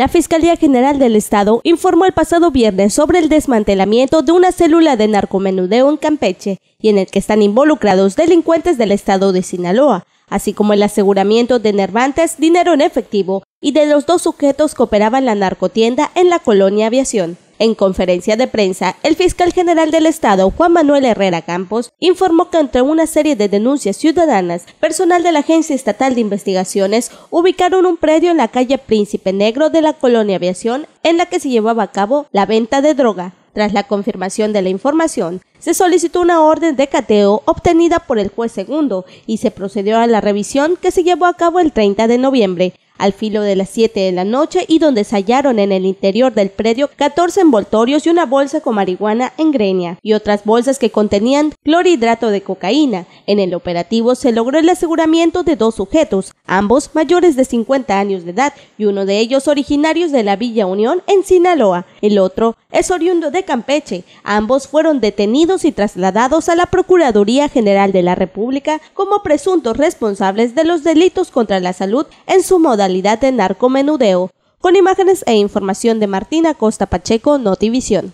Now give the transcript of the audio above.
La Fiscalía General del Estado informó el pasado viernes sobre el desmantelamiento de una célula de narcomenudeo en Campeche y en el que están involucrados delincuentes del estado de Sinaloa, así como el aseguramiento de nervantes, dinero en efectivo y de los dos sujetos que operaban la narcotienda en la colonia Aviación. En conferencia de prensa, el fiscal general del Estado, Juan Manuel Herrera Campos, informó que entre una serie de denuncias ciudadanas, personal de la Agencia Estatal de Investigaciones ubicaron un predio en la calle Príncipe Negro de la colonia Aviación en la que se llevaba a cabo la venta de droga. Tras la confirmación de la información, se solicitó una orden de cateo obtenida por el juez segundo y se procedió a la revisión que se llevó a cabo el 30 de noviembre, al filo de las 7 de la noche y donde se hallaron en el interior del predio 14 envoltorios y una bolsa con marihuana en greña y otras bolsas que contenían clorhidrato de cocaína. En el operativo se logró el aseguramiento de dos sujetos, ambos mayores de 50 años de edad y uno de ellos originarios de la Villa Unión en Sinaloa. El otro es oriundo de Campeche. Ambos fueron detenidos y trasladados a la Procuraduría General de la República como presuntos responsables de los delitos contra la salud en su modalidad de narcomenudeo. Con imágenes e información de Martina Costa Pacheco, Notivisión.